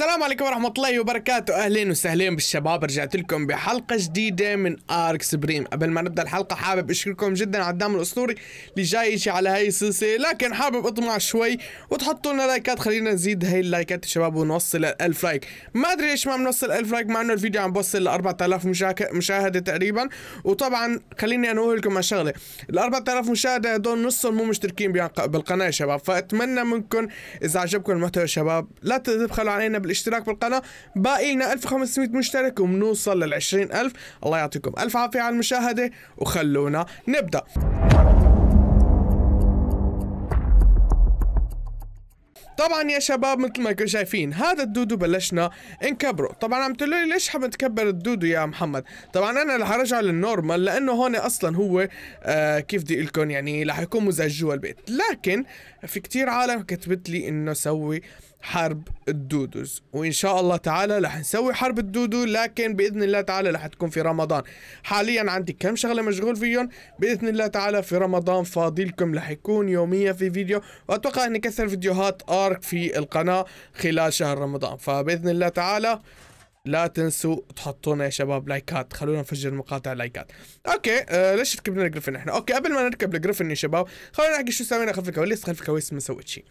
السلام عليكم ورحمة الله وبركاته أهلين وسهلين بالشباب رجعت لكم بحلقة جديدة من آرك سبريم قبل ما نبدأ الحلقة حابب أشكركم جدا على الدعم الأسطوري اللي جاي يجي على هاي السلسلة لكن حابب أطمع شوي وتحطوا لنا لايكات خلينا نزيد هاي اللايكات الشباب ونوصل ل 1000 لايك ما أدري ليش ما بنوصل 1000 لايك مع إنه الفيديو عم بوصل ل 4000 مشاك... مشاهدة تقريبا وطبعا خليني أنوه لكم على شغلة ال 4000 مشاهدة هدول نصهم مو مشتركين بالقناة يا شباب فأتمنى منكم إذا عجبكم المحتوى يا شباب لا تبخلوا علينا بالاشتراك بالقناه باقي لنا 1500 مشترك وبنوصل لل 20000 الله يعطيكم الف عافيه على المشاهده وخلونا نبدا طبعا يا شباب مثل ما كنتم شايفين هذا الدودو بلشنا نكبره طبعا عم تقولوا لي ليش عم تكبر الدودو يا محمد طبعا انا رح ارجع للنورمال لانه هون اصلا هو آه كيف بدي لكم يعني رح يكون مزعج جوا البيت لكن في كتير عالم كتبت لي انه سوي حرب الدودوز وان شاء الله تعالى رح نسوي حرب الدودو لكن باذن الله تعالى رح تكون في رمضان حاليا عندي كم شغله مشغول فيهم باذن الله تعالى في رمضان فاضيلكم رح يكون يوميا في فيديو واتوقع اني كثر فيديوهات ارك في القناه خلال شهر رمضان فباذن الله تعالى لا تنسوا تحطونا يا شباب لايكات خلونا نفجر المقاطع لايكات اوكي آه ليش ركبنا الجريفن احنا اوكي قبل ما نركب الجريفن يا شباب خلونا نحكي شو سوينا خلف الكواليس خلف الكواليس ما سويت شيء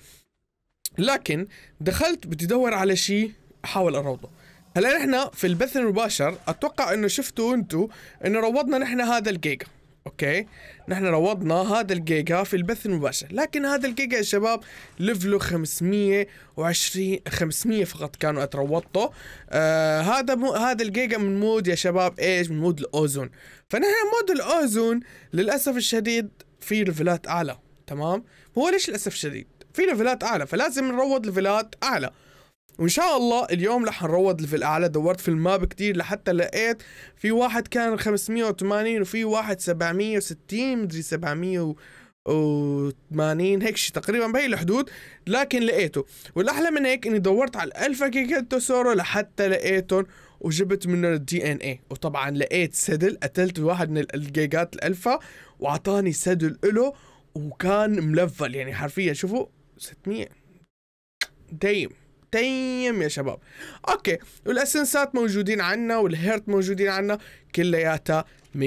لكن دخلت بدي ادور على شيء احاول اروضه هلا نحن في البث المباشر اتوقع انه شفتوا انتم انه روضنا نحن هذا الجيجا اوكي نحن روضنا هذا الجيجا في البث المباشر لكن هذا الجيجا يا شباب ليفله 520 500 فقط كانوا اتروضته آه هذا مو هذا الجيجا من مود يا شباب ايش من مود الاوزون فنحن مود الاوزون للاسف الشديد في ليفلات اعلى تمام هو ليش للاسف الشديد في ليفلات اعلى فلازم نروض ليفلات اعلى وان شاء الله اليوم رح نروض في الاعلى دورت في الماب كتير لحتى لقيت في واحد كان 580 وفي واحد 760 مدري 780 هيك شيء تقريبا بهي الحدود لكن لقيته والاحلى من هيك اني دورت على الالفا كيكتوسورو لحتى لقيتهم وجبت منه الدي ان اي وطبعا لقيت سدل قتلت واحد من الجيجات الالفا واعطاني سدل له وكان ملفل يعني حرفيا شوفوا 600 دايم تيم يا شباب اوكي والاسنسات موجودين عنا والهيرت موجودين عنا كلياتها 100%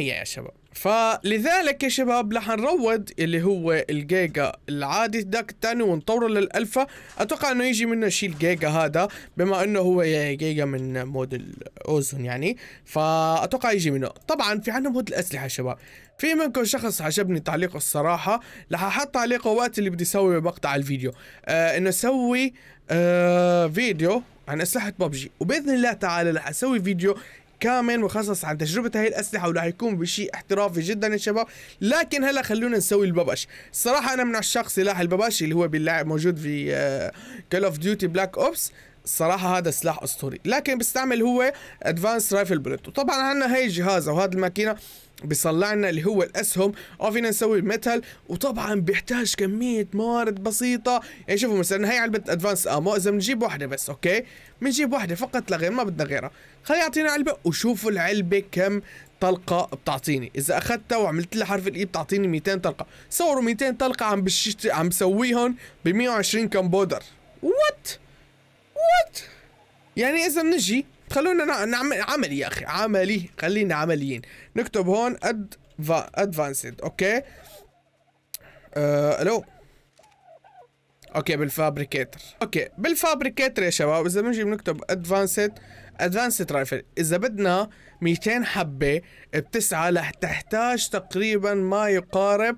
يا شباب فلذلك يا شباب رح نروض اللي هو الجيجا العادي ذاك الثاني ونطوره للالفا اتوقع انه يجي منه شيء الجيجا هذا بما انه هو جيجا من مود الاوزون يعني فاتوقع يجي منه طبعا في عندنا مود الاسلحه يا شباب في منكم شخص عجبني تعليقه الصراحة رح احط تعليقه وقت اللي بدي اسوي مقطع الفيديو آه انه اسوي آه فيديو عن اسلحة ببجي وباذن الله تعالى رح اسوي فيديو كامل مخصص عن تجربة هاي الأسلحة ورح يكون بشيء احترافي جدا يا شباب لكن هلا خلونا نسوي الببش الصراحة أنا من عشاق سلاح الببش اللي هو باللاعب موجود في كول اوف ديوتي بلاك اوبس الصراحه هذا سلاح اسطوري لكن بستعمل هو ادفانس رايفل بلت وطبعا عندنا هي الجهاز او هذه الماكينه بيصلع لنا اللي هو الاسهم او آه، فينا نسوي الميتال وطبعا بيحتاج كميه موارد بسيطه يعني شوفوا مثلا هي علبه ادفانس امو اذا بنجيب واحده بس اوكي بنجيب واحده فقط لا غير ما بدنا غيرها خليه يعطينا علبه وشوفوا العلبه كم طلقه بتعطيني اذا اخذتها وعملت لها حرف الاي بتعطيني 200 طلقه صوروا 200 طلقه عم بشت... عم بسويهم ب 120 كمبودر وات وات يعني اذا بنجي خلونا نعمل عملي يا اخي عملي خلينا عمليين نكتب هون اد ادفانسد اوكي الو آه، اوكي بالفابريكيتر اوكي بالفابريكيتر يا شباب اذا بنجي بنكتب ادفانسد ادفانسد رايفل اذا بدنا 200 حبه بتسعه رح تحتاج تقريبا ما يقارب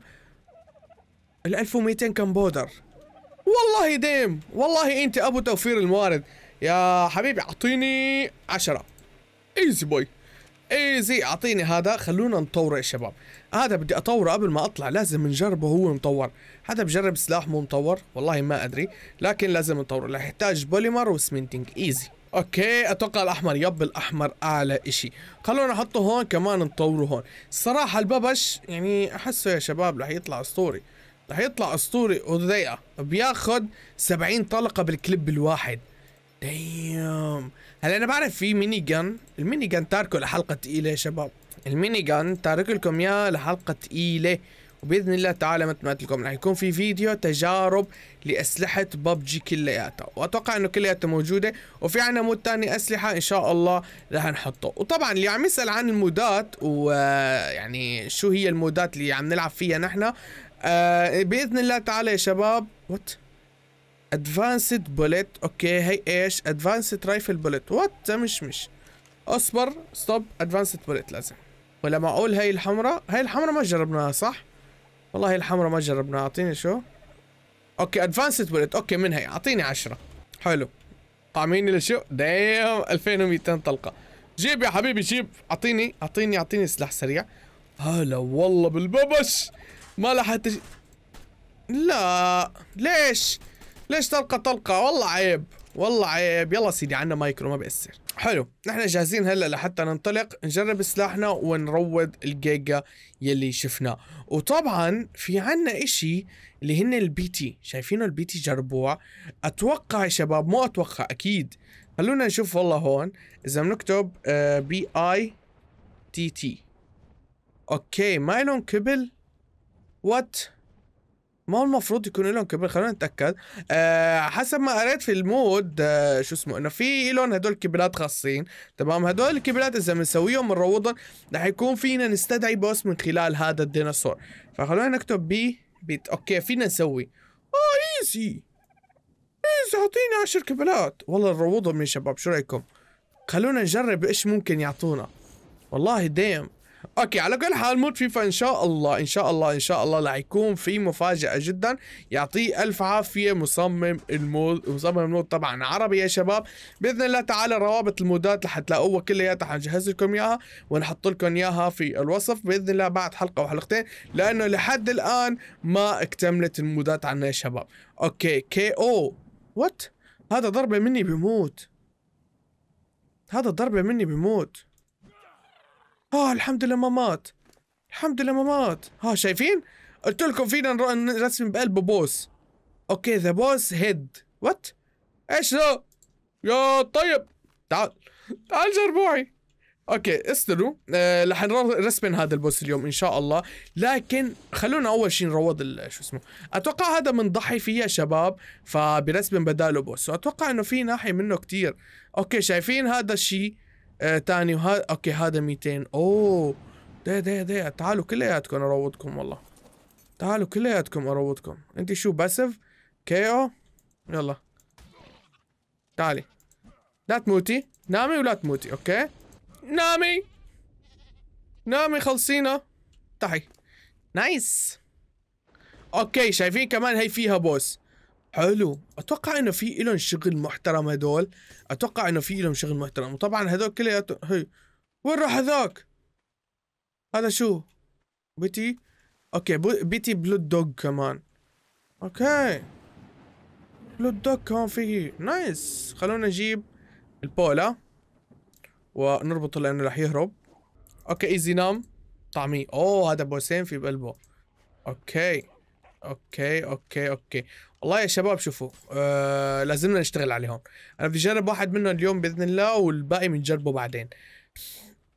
ال 1200 كم بودر والله ديم والله انت ابو توفير الموارد يا حبيبي اعطيني عشرة ايزي بوي ايزي اعطيني هذا خلونا نطوره يا شباب هذا بدي اطوره قبل ما اطلع لازم نجربه هو مطور حدا بجرب سلاح مو مطور والله ما ادري لكن لازم نطوره رح يحتاج بوليمر وسمنتنج ايزي اوكي اتوقع الاحمر يب الاحمر اعلى اشي خلونا نحطه هون كمان نطوره هون الصراحه الببش يعني احسه يا شباب رح يطلع اسطوري رح يطلع اسطوري وضيقه بياخذ 70 طلقه بالكليب الواحد دايم هلا انا بعرف في ميني جن الميني جن تاركه لحلقه ثقيله يا شباب الميني جن تارك لكم اياه لحلقه ثقيله وباذن الله تعالى مثل ما قلت لكم رح يكون في فيديو تجارب لاسلحه ببجي كلياتها واتوقع انه كلياتها موجوده وفي عنا مود ثاني اسلحه ان شاء الله رح نحطه وطبعا اللي عم يسال عن المودات ويعني آه، شو هي المودات اللي عم نلعب فيها نحن آه، باذن الله تعالى يا شباب وات ادفانسد بوليت اوكي هي ايش ادفانسد رايفل بوليت وات مش مش اصبر ستوب ادفانسد بوليت لازم ولما اقول هاي الحمراء هاي الحمراء ما جربناها صح والله هاي الحمراء ما جربناها اعطيني شو اوكي ادفانسد بوليت اوكي من هي اعطيني عشرة حلو طعميني لشو دايم 2200 طلقه جيب يا حبيبي جيب اعطيني اعطيني اعطيني سلاح سريع هلا والله بالببش ما لحقت لا ليش ليش طلقه طلقه والله عيب والله عيب يلا سيدي عنا مايكرو ما بيأثر حلو نحن جاهزين هلا لحتى ننطلق نجرب سلاحنا ونروض الجيجا يلي شفناه وطبعا في عنا اشي اللي هن البي تي شايفينه البي تي جربوع اتوقع يا شباب مو اتوقع اكيد خلونا نشوف والله هون اذا بنكتب بي اي تي تي اوكي مايلون كبل وات ما هو المفروض يكون ايلون كبير خلينا نتاكد أه حسب ما قريت في المود أه شو اسمه انه في ايلون هدول كبلات خاصين تمام هدول الكبلات اذا بنسويهم بنروضهم رح يكون فينا نستدعي بوس من خلال هذا الديناصور فخلونا نكتب بي بيت اوكي فينا نسوي اه ايزي ايزي اعطيني عشر كبلات والله نروضهم يا شباب شو رايكم خلونا نجرب ايش ممكن يعطونا والله ديم اوكي على كل حال مود فيفا ان شاء الله ان شاء الله ان شاء الله راح يكون في مفاجاه جدا يعطيه الف عافيه مصمم المود مصمم المود طبعا عربي يا شباب باذن الله تعالى روابط المودات رح تلاقوها كلياتها حنجهز لكم اياها ونحط لكم اياها في الوصف باذن الله بعد حلقه وحلقتين لانه لحد الان ما اكتملت المودات عنا يا شباب اوكي كي او وات هذا ضربه مني بموت هذا ضربه مني بموت اه الحمد لله ما مات الحمد لله ما مات ها شايفين قلت لكم فينا نرسم بقلبه بوس اوكي ذا بوس هيد وات ايش ذا يا طيب تعال تعال جربوعي اوكي استنوا آه رح نرسم هذا البوس اليوم ان شاء الله لكن خلونا اول شيء نروض شو اسمه اتوقع هذا بنضحي فيه يا شباب فبرسم بداله بوس واتوقع انه في ناحيه منه كتير اوكي شايفين هذا الشيء ثاني آه، وهذا اوكي هذا 200 اوه ده ده ده تعالوا كلياتكم اروضكم والله تعالوا كلياتكم اروضكم انت شو باسف كي او يلا تعالي لا تموتي نامي ولا تموتي اوكي نامي نامي خلصينا تحي نايس اوكي شايفين كمان هي فيها بوس حلو اتوقع انه في لهم شغل محترم هدول اتوقع انه في لهم شغل محترم وطبعا هدول كلياتهم هي وين راح هذاك هذا شو بيتي اوكي بيتي بلود دوغ كمان اوكي بلود دوغ كمان فيه نايس خلونا نجيب البولا ونربطه لانه راح يهرب اوكي ايزي نام طعميه اوه هذا بوسين في بقلبه اوكي اوكي اوكي اوكي والله يا شباب شوفوا آه لازمنا نشتغل عليهم انا بدي اجرب واحد منهم اليوم باذن الله والباقي بنجربه بعدين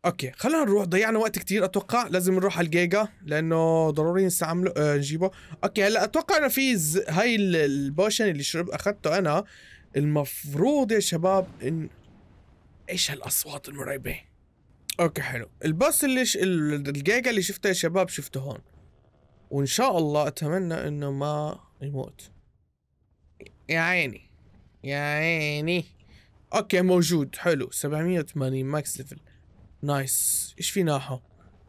اوكي خلينا نروح ضيعنا وقت كتير اتوقع لازم نروح على الجيجا لانه ضروري نستعمله آه نجيبه اوكي هلا اتوقع انه في ز... هاي البوشن اللي شرب اخذته انا المفروض يا شباب ان ايش هالاصوات المرعبه اوكي حلو البوس اللي ش... الجيجا اللي شفته يا شباب شفته هون وان شاء الله اتمنى انه ما يموت يا عيني يا عيني اوكي موجود حلو 780 ماكس ليفل نايس ايش في ناحه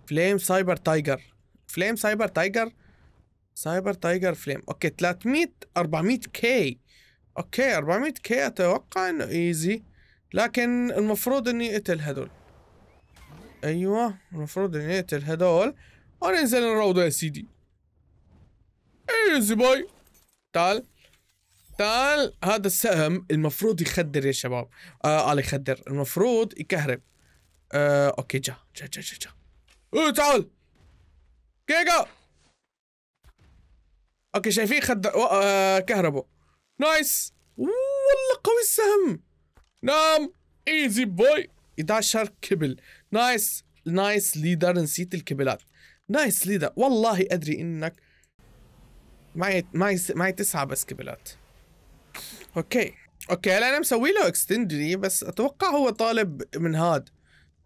فليم سايبر تايجر فليم سايبر تايجر سايبر تايجر فليم اوكي 300 400 كي اوكي 400 كي اتوقع انه ايزي لكن المفروض اني اقتل هدول ايوه المفروض اني اقتل هدول وننزل نروضه يا سيدي ايزي باي تعال تعال هذا السهم المفروض يخدر يا شباب آه قال يخدر المفروض يكهرب آه اوكي جا جا جا جا, جا. اوه تعال جيجا اوكي شايفين خد آه كهربو نايس والله قوي السهم نام ايزي بوي 11 كبل نايس نايس ليدر نسيت الكبلات نايس ليدر والله ادري انك معي معي معي تسعة بس كبلات اوكي اوكي هلا انا مسوي له اكستند بس اتوقع هو طالب من هاد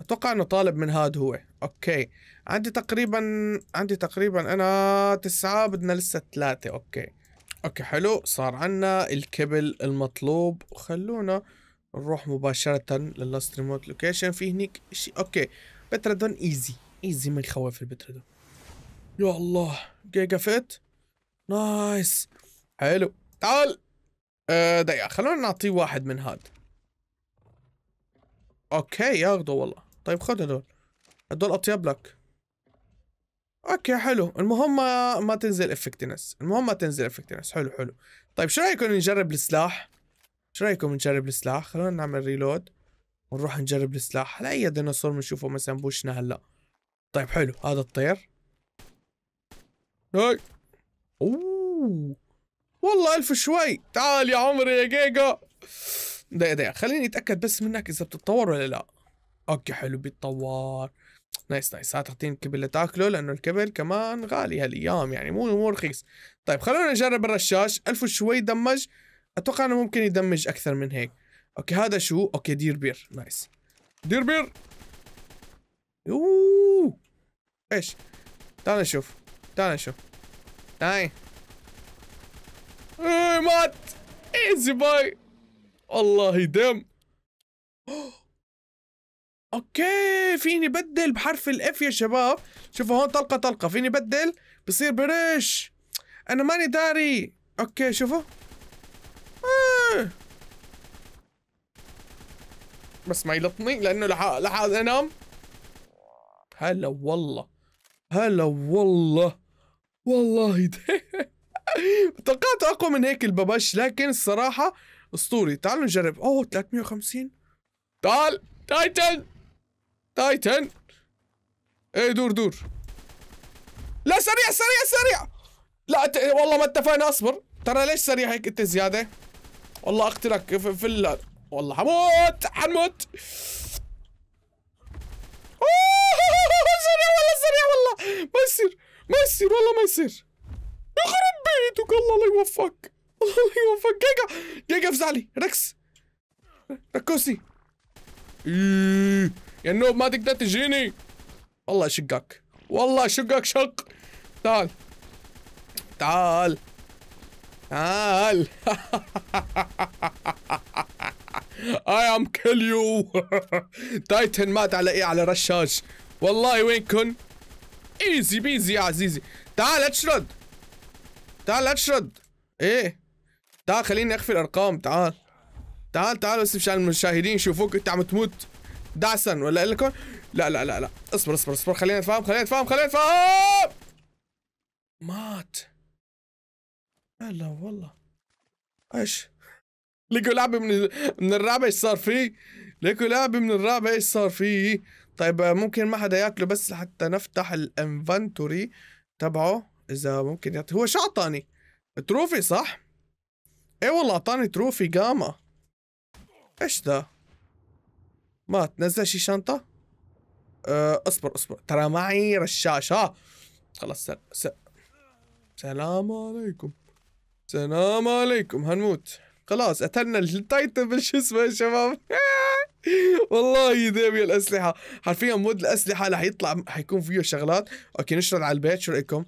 اتوقع انه طالب من هاد هو اوكي عندي تقريبا عندي تقريبا انا تسعة بدنا لسه ثلاثة اوكي اوكي حلو صار عنا الكبل المطلوب وخلونا نروح مباشرة لللاست ريموت لوكيشن في هنيك شيء اوكي بتردون ايزي ايزي ما يخوف البتردون يا الله جيجا فيت نايس حلو تعال آه، دقيقة خلونا نعطيه واحد من هاد اوكي ياخذه والله طيب خذ هدول هدول اطيب لك اوكي حلو المهم ما تنزل افكتنس المهم ما تنزل افكتنس حلو حلو طيب شو رايكم نجرب السلاح شو رايكم نجرب السلاح خلونا نعمل ريلود ونروح نجرب السلاح هلا اي ديناصور بنشوفه مثلا بوشنا هلا طيب حلو هذا الطير هاي اوه والله ألف شوي تعال يا عمري يا جيجا دقيقة دقيقة خليني أتأكد بس منك إذا بتتطور ولا لأ أوكي حلو بيتطور نايس نايس هات اعطيني الكبل لتاكله لأنه الكبل كمان غالي هالأيام يعني مو مو رخيص طيب خلونا نجرب الرشاش ألف وشوي دمج أتوقع أنه ممكن يدمج أكثر من هيك أوكي هذا شو أوكي دير بير نايس دير بير يوووو ايش تعال نشوف تعال نشوف تعال مات ايزي باي والله دم اوكي فيني بدل بحرف الاف يا شباب شوفوا هون طلقه طلقه فيني بدل بصير برش انا ماني داري اوكي شوفوا آه. بس ما يلطني لانه لح لح انام هلا والله هلا والله والله ده توقعت اقوى من هيك الببش لكن الصراحه اسطوري تعالوا نجرب اوه 350 تعال تايتن تايتن ايه دور دور لا سريع سريع سريع لا ت... والله ما اتفقنا اصبر ترى ليش سريع هيك انت زياده والله اقتلك في, في ال... والله حموت حموت اوه سريع والله سريع والله ما يصير ما يصير والله ما يصير لقيتك الله الله يوفقك الله يوفقك جيجا جيجا افزعلي ركس ركوسي إيه. يا نوب ما تقدر تجيني والله اشقك والله اشقك شق تعال تعال تعال اي ام كيل يو تايتن مات على ايه على رشاش والله وين كن ايزي بيزي يا عزيزي تعال اتشرد تعال اشرد ايه تعال خليني اخفي الارقام تعال تعال تعال بس مشان المشاهدين يشوفوك انت عم تموت دعسا ولا لكم لا لا لا لا اصبر اصبر اصبر خلينا نتفاهم خلينا نتفاهم خلينا نتفاهم مات هلا والله ايش لقوا لعبه من من الرعب ايش صار فيه لقوا لعبه من الرعب ايش صار فيه طيب ممكن ما حدا ياكله بس حتى نفتح الانفنتوري تبعه اذا ممكن يعطي هو شو اعطاني؟ تروفي صح؟ ايه والله اعطاني تروفي جاما ايش ذا؟ ما تنزل شي شنطة؟ أه اصبر اصبر ترى معي رشاش ها خلص سل... سل... سلام عليكم سلام عليكم هنموت خلاص قتلنا التايتن بالشو اسمه يا شباب والله يا الاسلحه حرفيا مود الاسلحه رح يطلع حيكون فيه شغلات اوكي نشرد على البيت شو رايكم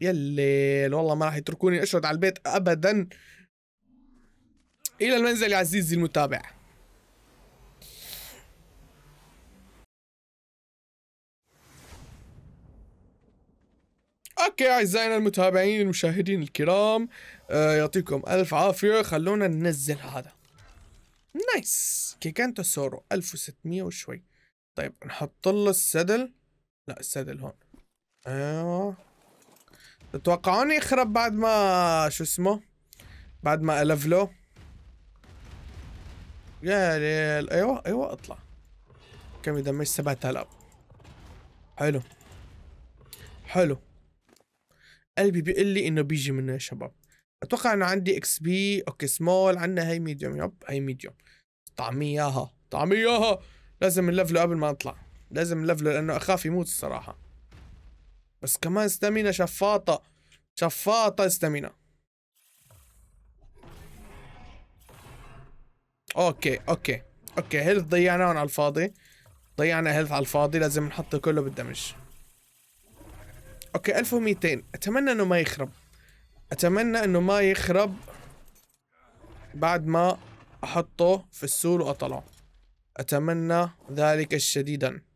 يا الليل والله ما راح يتركوني اشرد على البيت ابدا الى المنزل يا عزيزي المتابع اوكي اعزائنا المتابعين المشاهدين الكرام آه يعطيكم الف عافيه خلونا ننزل هذا نايس كيكانتو سورو 1600 وشوي طيب نحط له السدل لا السدل هون ايوه تتوقعون يخرب بعد ما شو اسمه بعد ما الفلو؟ يا ليل ايوه ايوه اطلع كم يدمج 7000 حلو حلو قلبي بيقول لي انه بيجي منه يا شباب اتوقع انه عندي اكس بي اوكي سمول عندنا هي ميديوم يب هي ميديوم طعمي اياها طعمي اياها لازم نلفله قبل ما اطلع لازم نلفله لانه اخاف يموت الصراحه بس كمان استامينا شفاطة شفاطة استامينا اوكي اوكي اوكي هيلث ضيعناهم على الفاضي ضيعنا هيلث على الفاضي لازم نحطه كله بالدمج اوكي 1200 اتمنى انه ما يخرب اتمنى انه ما يخرب بعد ما احطه في السور واطلعه اتمنى ذلك شديدا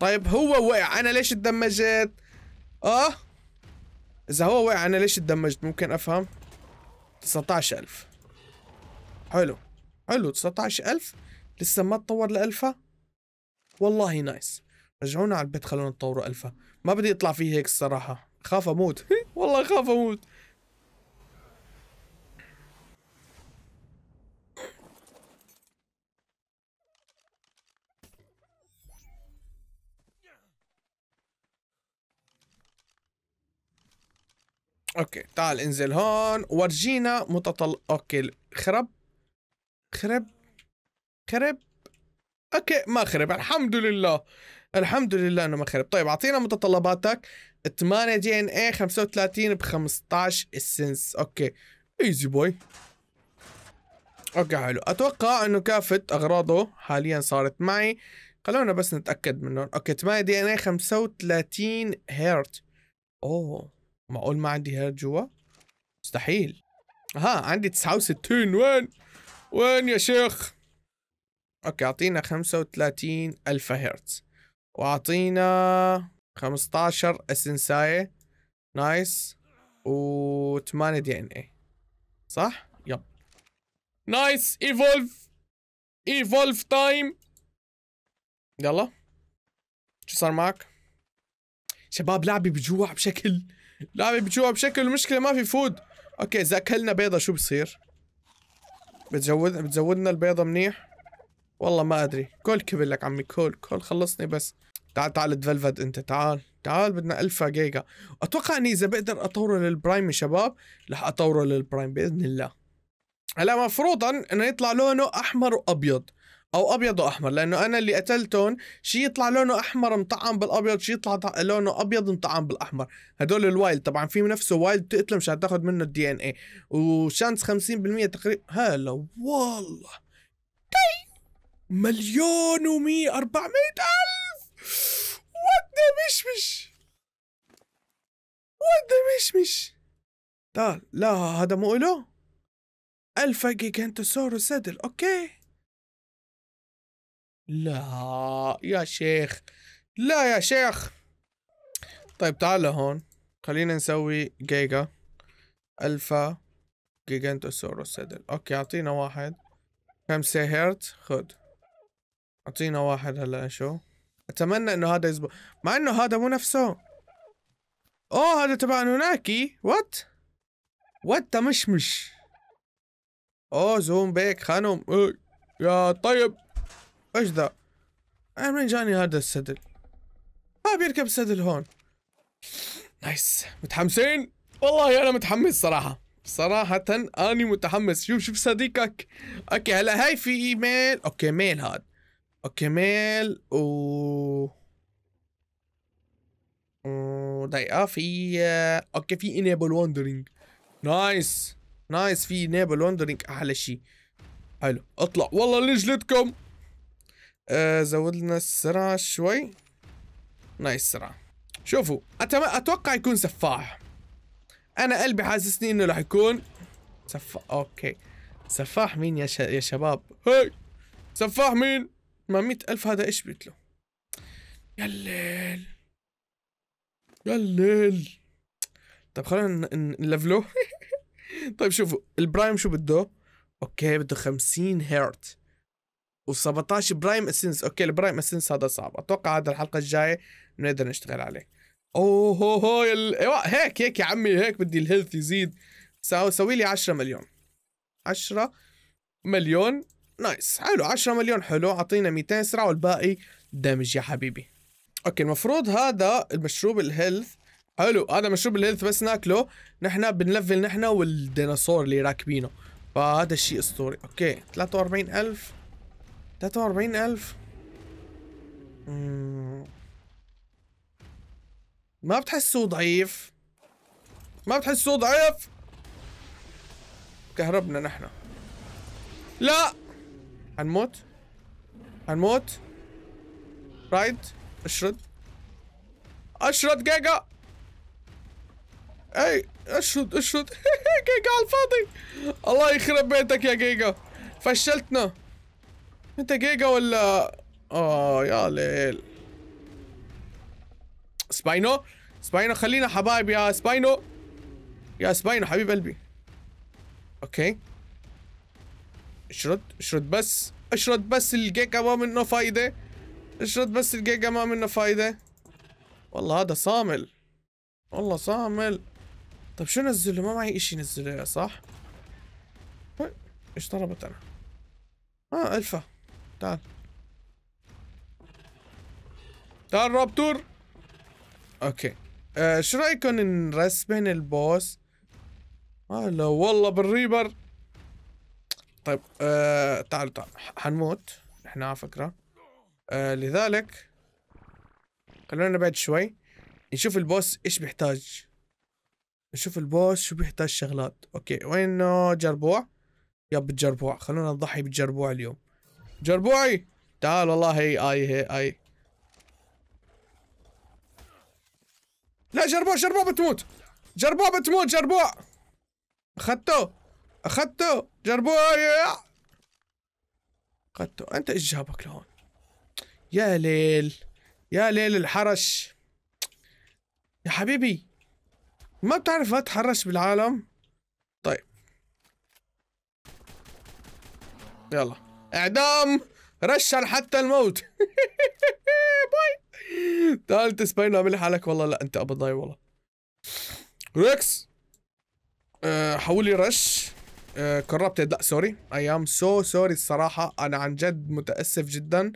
طيب هو وقع انا ليش تدمجت؟ اه اذا هو وقع انا ليش تدمجت ممكن افهم 19000 حلو حلو 19000 لسه ما تطور لألفا والله نايس رجعونا على البيت خلونا نطوروا ألفا ما بدي اطلع فيه هيك الصراحة خاف اموت والله خاف اموت اوكي تعال انزل هون ورجينا متطل اوكي خرب خرب خرب اوكي ما خرب الحمد لله الحمد لله انه ما خرب طيب اعطينا متطلباتك 8 دي ان اي 35 ب 15 اسنس اوكي ايزي بوي اوكي حلو اتوقع انه كافة اغراضه حاليا صارت معي خلونا بس نتاكد منهم اوكي 8 دي ان اي 35 هرت اوه معقول ما عندي هير جوا؟ مستحيل ها عندي 69 وين؟ وين يا شيخ؟ اوكي اعطينا 35 الف هرتز واعطينا 15 اسنساية نايس و 8 دي ان اي صح؟ يب نايس ايفولف ايفولف تايم يلا شو صار معك؟ شباب لعبي بجوع بشكل لعبة بتشوفها بشكل المشكلة ما في فود اوكي اذا اكلنا بيضة شو بصير؟ بتزود بتزودنا البيضة منيح؟ والله ما ادري كل لك عمي كل كل خلصني بس تعال تعال تفلفد انت تعال تعال بدنا ألفا جيجا اتوقع اني اذا بقدر اطوره للبرايم يا شباب رح اطوره للبرايم باذن الله هلا مفروضا انه يطلع لونه احمر وابيض او ابيض واحمر لانه انا اللي قتلتهم شيء يطلع لونه احمر مطعم بالابيض شيء يطلع لونه ابيض مطعم بالاحمر هدول الوايلد طبعا في نفسه وايلد تقتله مش هتاخذ منه الدي ان اي وشانس 50% تقريبا هلا والله طيب. مليون و 100 400 الف وات ذا مشمش وات ذا مشمش تعال لا هذا مو إله الفا جيجانتوسورو سدل اوكي لا يا شيخ لا يا شيخ طيب تعال هون خلينا نسوي جيجا الفا جيجانتوسورس سدل اوكي اعطينا واحد خمسة هرت خد اعطينا واحد هلا شو اتمنى انه هذا يزبط مع انه هذا مو نفسه اوه هذا تبع هناكي وات وات مشمش اوه زوم بيك خانم يا طيب ايش ذا؟ انا من جاني هذا السدل؟ ما بيركب سدل هون نايس متحمسين؟ والله انا متحمس صراحة صراحة اني متحمس شوف شوف صديقك اوكي هلا هاي في ايميل اوكي ميل هاد اوكي ميل و دقيقة في اوكي في انيبل وندرينج نايس نايس في انيبل وندرينج احلى شيء حلو اطلع والله لجلتكم آه، زود لنا السرعة شوي نايس السرعة شوفوا أتم... أتوقع يكون سفاح أنا قلبي حاسسني إنه راح يكون سفاح أوكي سفاح مين يا, ش... يا شباب هاي سفاح مين ما ألف هذا إيش بيتلو يا الليل يا الليل طيب خلينا نلفله طيب شوفوا البرايم شو بده اوكي بده 50 هرت و17 برايم اسنس اوكي البرايم اسنس هذا صعب اتوقع هذا الحلقه الجايه بنقدر نشتغل عليه اوه هو ال... إيوه، هيك هيك يا عمي هيك بدي الهيلث يزيد سو... سوي لي 10 مليون 10 مليون نايس حلو 10 مليون حلو اعطينا 200 سرعه والباقي دمج يا حبيبي اوكي المفروض هذا المشروب الهيلث حلو هذا مشروب الهيلث بس ناكله نحن بنلفل نحن والديناصور اللي راكبينه فهذا الشيء اسطوري اوكي 43000 تلاتة وأربعين ألف ما بتحسوه ضعيف ما بتحسوه ضعيف كهربنا نحن لا هنموت هنموت رايد اشرد اشرد جيجا اي اشرد اشرد جيجا على الفاضي الله يخرب بيتك يا جيجا فشلتنا انت جيجا ولا اه يا ليل سباينو سباينو خلينا حبايب يا سباينو يا سباينو حبيب قلبي اوكي اشرد اشرد بس اشرد بس الجيجا ما منه فايده اشرد بس الجيجا ما منه فايده والله هذا صامل والله صامل طب شو نزله ما معي اشي نزله صح ايش طلبت انا اه الفا تعال طيب. تعال طيب، رابتور اوكي آه شو رايكم نرسبن البوس هلا آه والله بالريبر طيب آه تعال تعال حنموت نحن على فكره آه لذلك خلونا نبعد شوي نشوف البوس ايش بيحتاج نشوف البوس شو بيحتاج شغلات اوكي وين جربوع يا بالجربوع خلونا نضحي بالجربوع اليوم جربوعي تعال والله هي اي هي اي لا جربوع جربوع بتموت جربوع بتموت جربوع اخذته اخذته جربوع اخذته انت ايش جابك لهون يا ليل يا ليل الحرش يا حبيبي ما بتعرف ما تحرش بالعالم طيب يلا اعدام رشا حتى الموت باي ثالث سباينو عامل حالك والله لا انت ابضاي والله ريكس أه حولي رش أه لا سوري اي ام سو سوري الصراحه انا عن جد متاسف جدا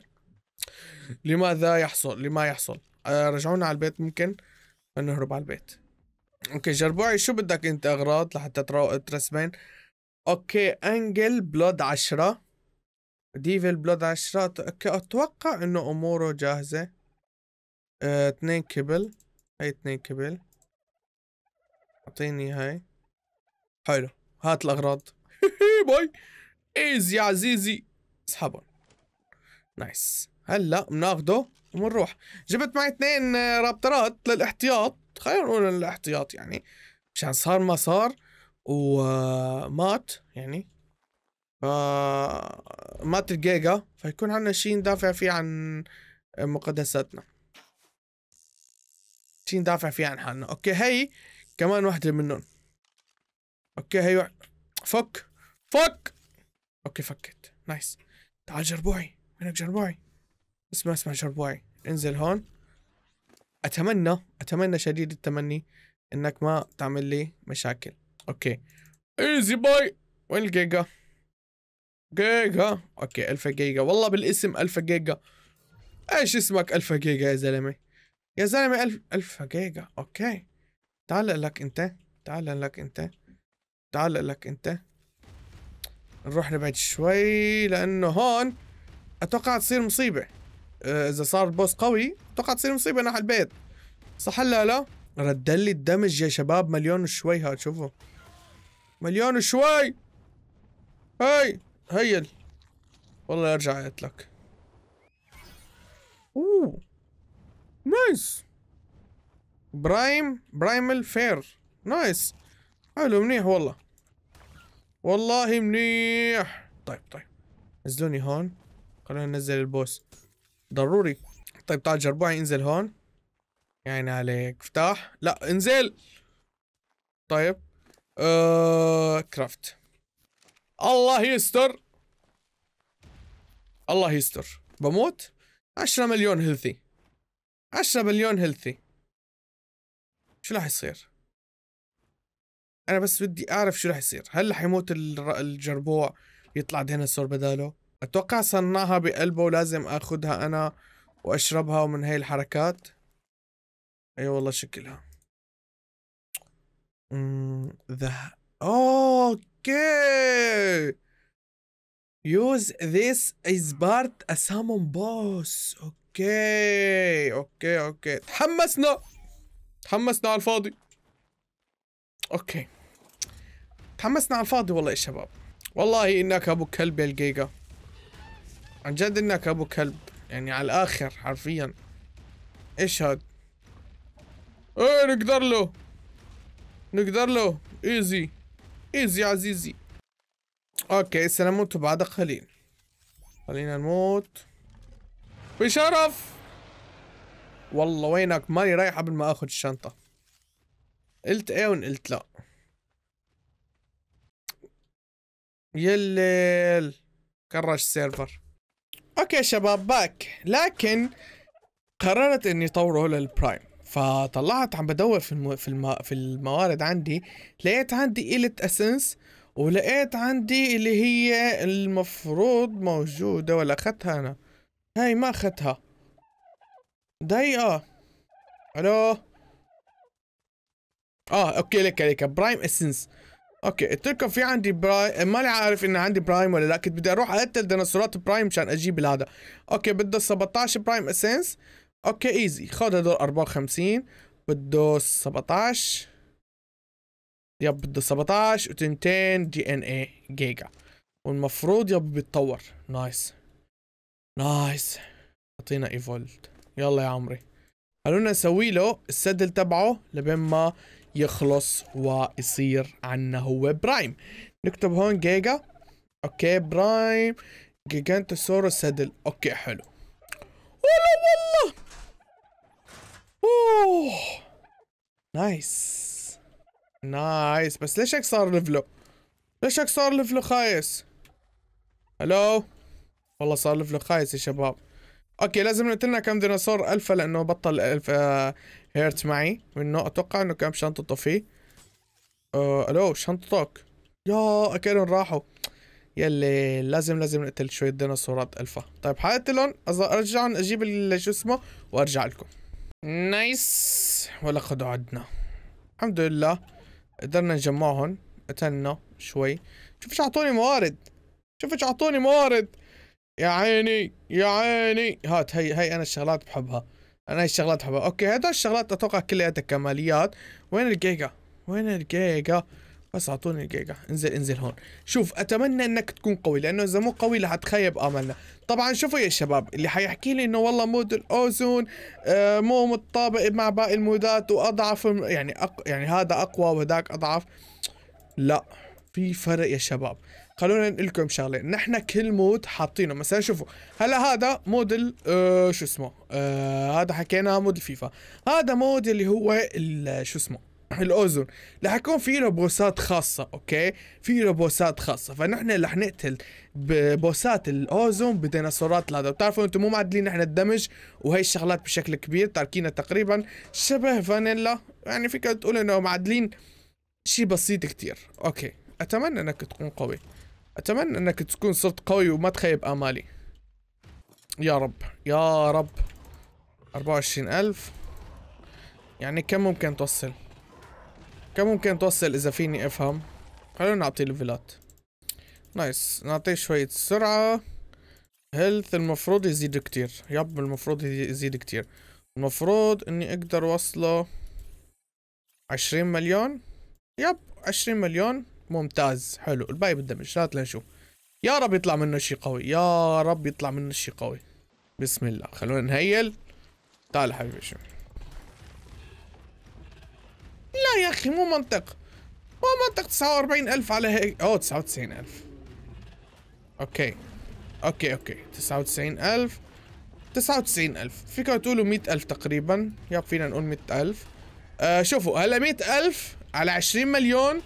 لماذا يحصل لما يحصل أه رجعونا على البيت ممكن نهرب على البيت اوكي جربوعي شو بدك انت اغراض لحتى ترسمين اوكي انجل بلود عشرة ديفل بلود عشرات اتوقع انه اموره جاهزة اه اثنين كبل هاي اثنين كبل اعطيني هاي حلو هات الاغراض باي ايز يا عزيزي اسحبهم نايس هلا بناخده وبنروح جبت معي اثنين آه، رابترات للاحتياط خلينا نقول للاحتياط يعني مشان صار ما صار ومات آه، يعني آه، ما تلقيقه فيكون عندنا شيء ندافع فيه عن مقدساتنا شيء ندافع فيه عن حالنا اوكي هي كمان واحدة منهم اوكي هي واحدة فك فك اوكي فكت نايس تعال جربوعي وينك جربوعي اسمع اسمع جربوعي انزل هون اتمنى اتمنى شديد التمني انك ما تعمل لي مشاكل اوكي ايزي باي وين الجيجا جيجا اوكي الفا جيجا والله بالاسم الفا جيجا ايش اسمك الفا جيجا يا زلمه يا زلمه الف الفا جيجا اوكي تعال لك انت تعال لك انت تعال لك انت نروح نبعد شوي لانه هون اتوقع تصير مصيبه آه، اذا صار البوس قوي اتوقع تصير مصيبه ناحيه البيت صح لا لا رد لي الدمج يا شباب مليون وشوي هاد شوفوا مليون وشوي هاي هيل والله ارجع قلت لك اوه نايس برايم برايم فير نايس حلو منيح والله والله منيح طيب طيب نزلوني هون خلونا ننزل البوس ضروري طيب تعال جربوعي انزل هون يعني عليك افتح لا انزل طيب آه كرافت الله يستر الله يستر بموت 10 مليون هيلثي 10 مليون هيلثي شو راح يصير انا بس بدي اعرف شو راح يصير هل حيموت يموت الجربوع يطلع ديناصور بداله اتوقع صنعها بقلبه ولازم اخذها انا واشربها ومن هاي الحركات اي أيوة والله شكلها ذا اوه اوكي يوز ذيس از بارت اسامون بوس اوكي اوكي اوكي تحمسنا تحمسنا على الفاضي اوكي تحمسنا على الفاضي والله يا شباب والله انك ابو كلب يا الجيجا عن جد انك ابو كلب يعني على الاخر حرفيا ايش هاد ايه نقدر له نقدر له ايزي ايزي يا عزيزي اوكي سنموت بعد قليل خلينا نموت بشرف والله وينك ماني رايح قبل ما اخذ الشنطة قلت ايه وقلت لا يلل كرش سيرفر اوكي شباب باك لكن قررت اني طوره للبرايم فطلعت عم بدور في المو... في, الم... في الموارد عندي لقيت عندي ايلت اسنس ولقيت عندي اللي هي المفروض موجودة ولا اخذتها انا هاي ما اخذتها دقيقة الو اه اوكي لك لك برايم اسنس اوكي قلت لكم في عندي برايم ماني عارف ان عندي برايم ولا لا كنت بدي اروح اقتل ديناصورات برايم مشان اجيب الهذا اوكي بده 17 برايم اسنس اوكي ايزي خذ هدول 54 بده 17 يب بده 17 وتنتين دي ان اي جيجا والمفروض يب بيتطور نايس نايس اعطينا ايفولد يلا يا عمري خلونا نسوي له السدل تبعه لبين ما يخلص ويصير عنا هو برايم نكتب هون جيجا اوكي برايم جيجانتوسورو سدل اوكي حلو والله والله اوه نايس نايس بس ليش هيك صار لفلو؟ ليش هيك صار لفلو خايس؟ الو والله صار لفلو خايس يا شباب اوكي لازم نقتلنا كم ديناصور الفا لانه بطل الفا آه، هيرت معي منه اتوقع انه كان شنطته فيه أه الو شنطتك يا اكلهم راحوا يلي لازم لازم نقتل شويه ديناصورات الفا طيب حقتلهم ارجع اجيب شو اسمه وارجع لكم نايس ولقد عدنا الحمد لله قدرنا نجمعهم قتلنا شوي شوف ايش اعطوني موارد شوف ايش اعطوني موارد يا عيني يا عيني هات هي هي انا الشغلات بحبها انا هي الشغلات بحبها اوكي هدول الشغلات اتوقع كلياتها كماليات وين الجيجا وين الجيجا بس اعطوني الجيجا انزل انزل هون شوف اتمنى انك تكون قوي لانه اذا مو قوي رح تخيب املنا طبعا شوفوا يا شباب اللي حيحكي لي انه والله مود الاوزون آه، مو متطابق مع باقي المودات واضعف يعني أق... يعني هذا اقوى وهذاك اضعف لا في فرق يا شباب خلونا نقول لكم شغله نحن كل مود حاطينه مثلا شوفوا هلا هذا مود آه شو اسمه آه هذا حكينا مود الفيفا هذا مود اللي هو شو اسمه الاوزون رح يكون في له بوسات خاصه اوكي في له بوسات خاصه فنحن رح نقتل ببوسات الاوزون بديناصورات هذا بتعرفوا انتم مو معدلين نحن الدمج وهي الشغلات بشكل كبير تاركينا تقريبا شبه فانيلا يعني فيك تقول انه معدلين شيء بسيط كتير اوكي اتمنى انك تكون قوي اتمنى انك تكون صرت قوي وما تخيب امالي يا رب يا رب 24000 يعني كم ممكن توصل كم ممكن توصل اذا فيني افهم خلونا نعطيه ليفلات نايس نعطيه شوية سرعة هيلث المفروض يزيد كتير يب المفروض يزيد كتير المفروض اني اقدر وصله عشرين مليون يب عشرين مليون ممتاز حلو الباقي بالدمج هات لنشوف يا رب يطلع منه شي قوي يا رب يطلع منه شي قوي بسم الله خلونا نهيل تعال حبيبي شوف لا يا أخي مو منطق مو منطق 49000 على هيك أوه 99000 أوكي أوكي أوكي 99000 99000 99 فيكم تقولوا 100000 تقريبا يب فينا نقول 100000 آه شوفوا هلا 100000 على 20 مليون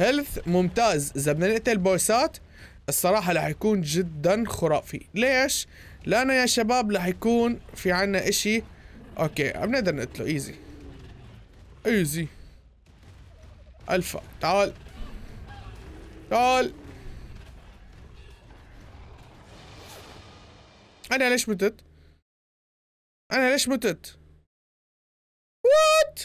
هيلث ممتاز إذا بدنا نقتل بوسات الصراحة رح يكون جدا خرافي ليش؟ لأنه يا شباب رح يكون في عنا إشي أوكي بنقدر نقتله إيزي إيزي الفا تعال تعال انا ليش متت انا ليش متت وات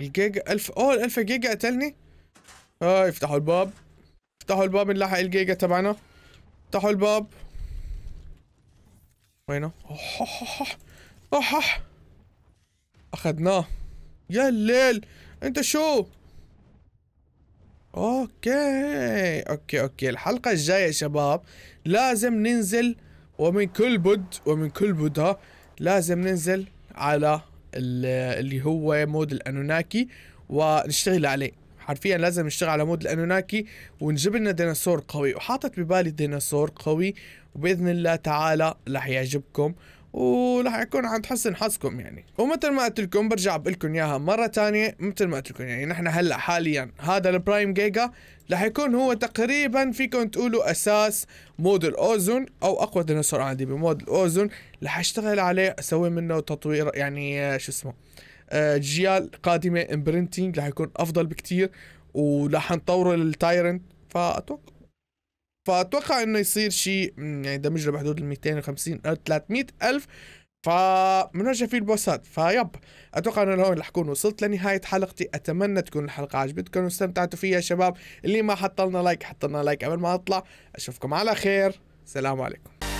الجيجا الف اوه الالفا جيجا قتلني اه افتحوا الباب افتحوا الباب نلاحق الجيجا تبعنا افتحوا الباب وينه اوه اوه اوه اخذناه يا الليل انت شو اوكي اوكي اوكي الحلقه الجايه يا شباب لازم ننزل ومن كل بد ومن كل بد ها لازم ننزل على اللي هو مود الانوناكي ونشتغل عليه حرفيا لازم نشتغل على مود الانوناكي ونجيب لنا ديناصور قوي وحاطط ببالي ديناصور قوي وباذن الله تعالى رح يعجبكم ورح يكون عم تحسن حظكم يعني ومثل ما قلت لكم برجع بقول لكم اياها مره ثانيه مثل ما قلت لكم يعني نحن هلا حاليا هذا البرايم جيجا رح يكون هو تقريبا فيكم تقولوا اساس مود الاوزون او اقوى ديناصور عندي بمود الاوزون رح اشتغل عليه اسوي منه تطوير يعني آه، شو اسمه آه، جيال قادمه امبرنتينج رح يكون افضل بكثير ورح نطور التايرنت فاتوقع فاتوقع انه يصير شيء يعني له بحدود ال 250 او 300 الف فبنرجع فيه البوسات فيب اتوقع انه هون رح اكون وصلت لنهايه حلقتي اتمنى تكون الحلقه عجبتكم واستمتعتوا فيها يا شباب اللي ما حط لنا لايك حط لنا لايك قبل ما اطلع اشوفكم على خير سلام عليكم